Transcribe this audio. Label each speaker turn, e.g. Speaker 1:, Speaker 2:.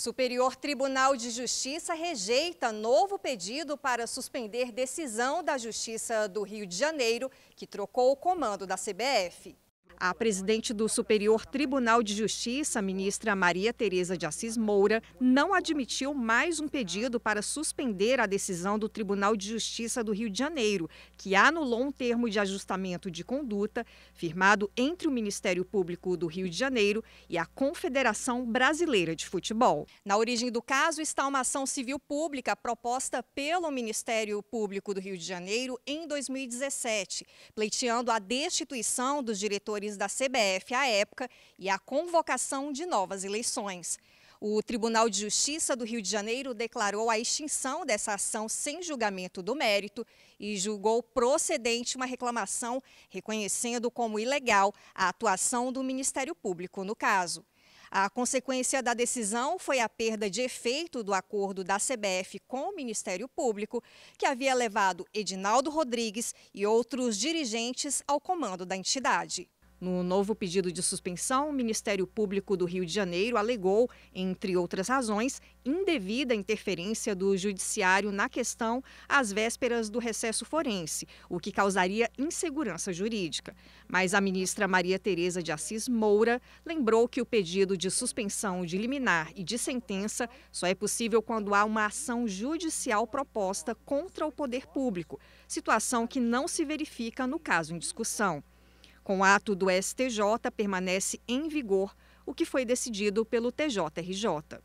Speaker 1: Superior Tribunal de Justiça rejeita novo pedido para suspender decisão da Justiça do Rio de Janeiro, que trocou o comando da CBF. A presidente do Superior Tribunal de Justiça, ministra Maria Tereza de Assis Moura, não admitiu mais um pedido para suspender a decisão do Tribunal de Justiça do Rio de Janeiro, que anulou um termo de ajustamento de conduta firmado entre o Ministério Público do Rio de Janeiro e a Confederação Brasileira de Futebol. Na origem do caso está uma ação civil pública proposta pelo Ministério Público do Rio de Janeiro em 2017, pleiteando a destituição dos diretores diretores da CBF à época e a convocação de novas eleições. O Tribunal de Justiça do Rio de Janeiro declarou a extinção dessa ação sem julgamento do mérito e julgou procedente uma reclamação reconhecendo como ilegal a atuação do Ministério Público no caso. A consequência da decisão foi a perda de efeito do acordo da CBF com o Ministério Público, que havia levado Edinaldo Rodrigues e outros dirigentes ao comando da entidade. No novo pedido de suspensão, o Ministério Público do Rio de Janeiro alegou, entre outras razões, indevida interferência do Judiciário na questão às vésperas do recesso forense, o que causaria insegurança jurídica. Mas a ministra Maria Tereza de Assis Moura lembrou que o pedido de suspensão de liminar e de sentença só é possível quando há uma ação judicial proposta contra o poder público, situação que não se verifica no caso em discussão. Com o ato do STJ, permanece em vigor o que foi decidido pelo TJRJ.